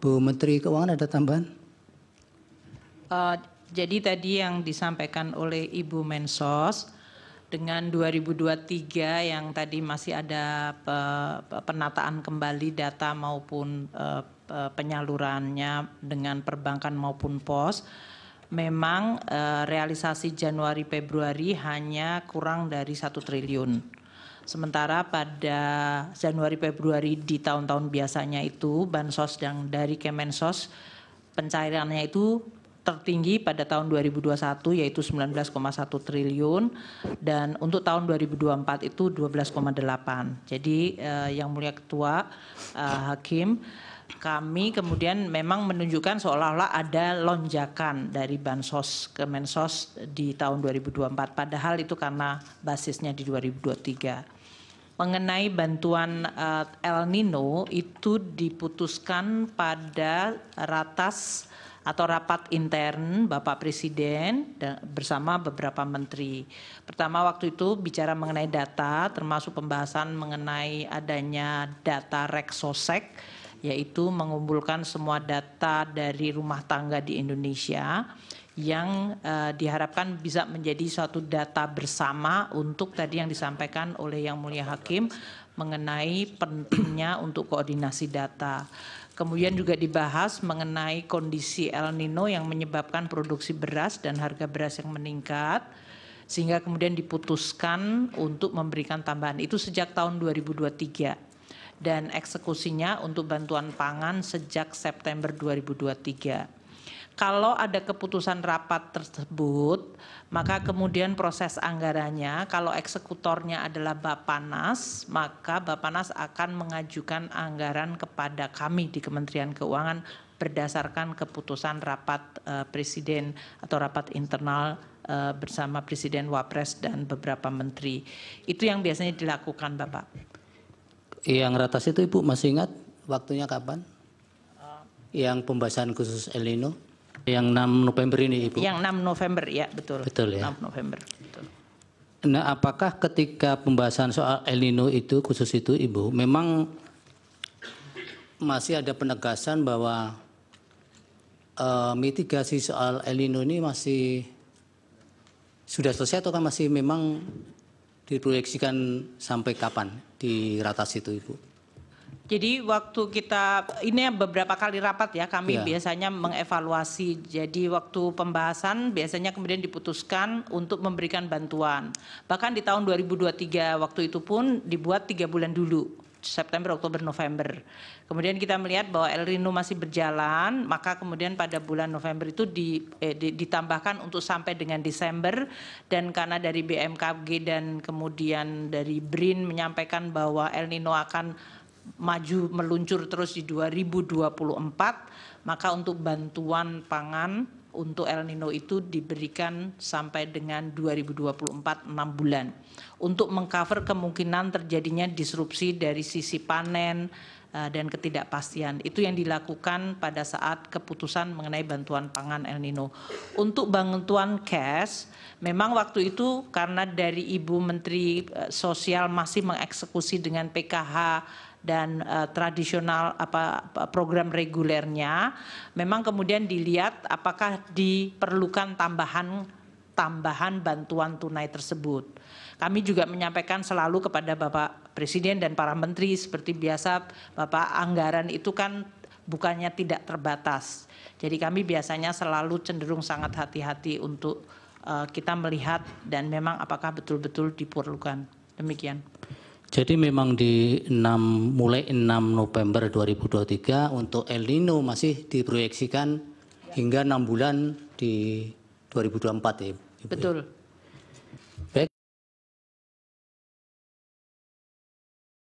Bu Menteri Keuangan ada tambahan? Uh, jadi tadi yang disampaikan oleh Ibu Mensos dengan 2023 yang tadi masih ada penataan kembali data maupun eh, penyalurannya dengan perbankan maupun pos memang eh, realisasi Januari Februari hanya kurang dari satu triliun Sementara pada Januari Februari di tahun-tahun biasanya itu bansos yang dari Kemensos pencairannya itu tertinggi pada tahun 2021 yaitu 19,1 triliun dan untuk tahun 2024 itu 12,8. Jadi eh, yang mulia ketua eh, hakim kami kemudian memang menunjukkan seolah-olah ada lonjakan dari bansos ke mensos di tahun 2024 padahal itu karena basisnya di 2023 mengenai bantuan uh, El Nino itu diputuskan pada ratas atau rapat intern Bapak Presiden bersama beberapa menteri. Pertama waktu itu bicara mengenai data termasuk pembahasan mengenai adanya data Reksosek yaitu mengumpulkan semua data dari rumah tangga di Indonesia yang uh, diharapkan bisa menjadi suatu data bersama untuk tadi yang disampaikan oleh Yang Mulia Hakim mengenai pentingnya untuk koordinasi data. Kemudian juga dibahas mengenai kondisi El Nino yang menyebabkan produksi beras dan harga beras yang meningkat sehingga kemudian diputuskan untuk memberikan tambahan itu sejak tahun 2023 dan eksekusinya untuk bantuan pangan sejak September 2023 kalau ada keputusan rapat tersebut, maka kemudian proses anggarannya, kalau eksekutornya adalah Bapak Nas, maka Bapak Nas akan mengajukan anggaran kepada kami di Kementerian Keuangan berdasarkan keputusan rapat uh, presiden atau rapat internal uh, bersama presiden, wapres dan beberapa menteri. Itu yang biasanya dilakukan, Bapak. Yang ratas itu Ibu masih ingat waktunya kapan? Yang pembahasan khusus El Nino? Yang 6 November ini Ibu? Yang 6 November ya betul. Betul ya. 6 November. Betul. Nah apakah ketika pembahasan soal El Nino itu khusus itu Ibu memang masih ada penegasan bahwa uh, mitigasi soal El Nino ini masih sudah selesai atau kan masih memang diproyeksikan sampai kapan di ratas itu Ibu? Jadi waktu kita ini beberapa kali rapat ya kami ya. biasanya mengevaluasi. Jadi waktu pembahasan biasanya kemudian diputuskan untuk memberikan bantuan. Bahkan di tahun 2023 waktu itu pun dibuat tiga bulan dulu September, Oktober, November. Kemudian kita melihat bahwa El Nino masih berjalan, maka kemudian pada bulan November itu di, eh, di, ditambahkan untuk sampai dengan Desember dan karena dari BMKG dan kemudian dari BRIN menyampaikan bahwa El Nino akan maju meluncur terus di 2024, maka untuk bantuan pangan untuk El Nino itu diberikan sampai dengan 2024 6 bulan untuk mengcover kemungkinan terjadinya disrupsi dari sisi panen, Eh, dan ketidakpastian. Itu yang dilakukan pada saat keputusan mengenai bantuan pangan El Nino. Untuk bantuan cash, memang waktu itu karena dari Ibu Menteri eh, Sosial masih mengeksekusi dengan PKH dan uh, tradisional apa program regulernya, memang kemudian dilihat apakah diperlukan tambahan tambahan bantuan tunai tersebut. Kami juga menyampaikan selalu kepada Bapak Presiden dan para menteri seperti biasa Bapak anggaran itu kan bukannya tidak terbatas. Jadi kami biasanya selalu cenderung sangat hati-hati untuk uh, kita melihat dan memang apakah betul-betul diperlukan. Demikian. Jadi memang di 6 mulai 6 November 2023 untuk El Nino masih diproyeksikan hingga 6 bulan di 2024 ya. Ibu Betul.